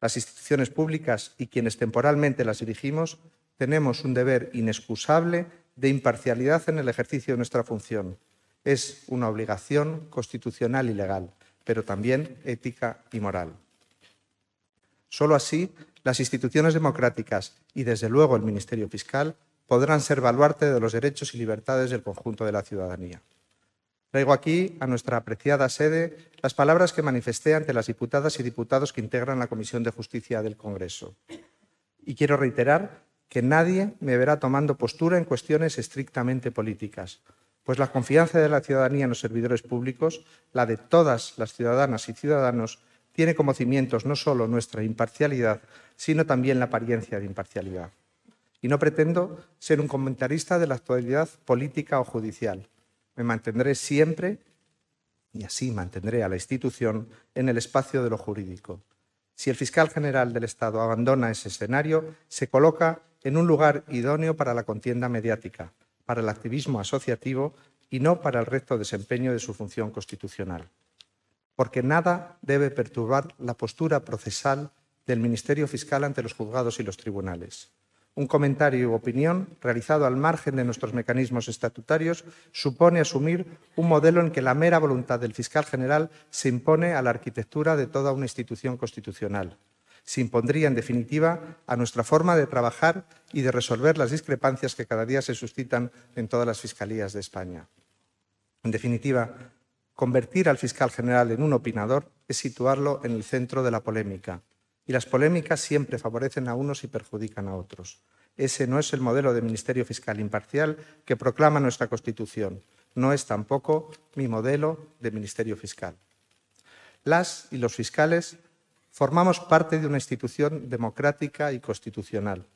las instituciones públicas y quienes temporalmente las dirigimos, tenemos un deber inexcusable de imparcialidad en el ejercicio de nuestra función. Es una obligación constitucional y legal, pero también ética y moral. Solo así, las instituciones democráticas y, desde luego, el Ministerio Fiscal podrán ser baluarte de los derechos y libertades del conjunto de la ciudadanía. Traigo aquí a nuestra apreciada sede las palabras que manifesté ante las diputadas y diputados que integran la Comisión de Justicia del Congreso. Y quiero reiterar que nadie me verá tomando postura en cuestiones estrictamente políticas, pues la confianza de la ciudadanía en los servidores públicos, la de todas las ciudadanas y ciudadanos, tiene como cimientos no solo nuestra imparcialidad, sino también la apariencia de imparcialidad. Y no pretendo ser un comentarista de la actualidad política o judicial. Me mantendré siempre y así mantendré a la institución en el espacio de lo jurídico. Si el fiscal general del Estado abandona ese escenario, se coloca en un lugar idóneo para la contienda mediática, para el activismo asociativo y no para el recto desempeño de su función constitucional. Porque nada debe perturbar la postura procesal del Ministerio Fiscal ante los juzgados y los tribunales. Un comentario u opinión realizado al margen de nuestros mecanismos estatutarios supone asumir un modelo en que la mera voluntad del fiscal general se impone a la arquitectura de toda una institución constitucional. Se impondría, en definitiva, a nuestra forma de trabajar y de resolver las discrepancias que cada día se suscitan en todas las fiscalías de España. En definitiva, convertir al fiscal general en un opinador es situarlo en el centro de la polémica, y las polémicas siempre favorecen a unos y perjudican a otros. Ese no es el modelo de Ministerio Fiscal Imparcial que proclama nuestra Constitución. No es tampoco mi modelo de Ministerio Fiscal. Las y los fiscales formamos parte de una institución democrática y constitucional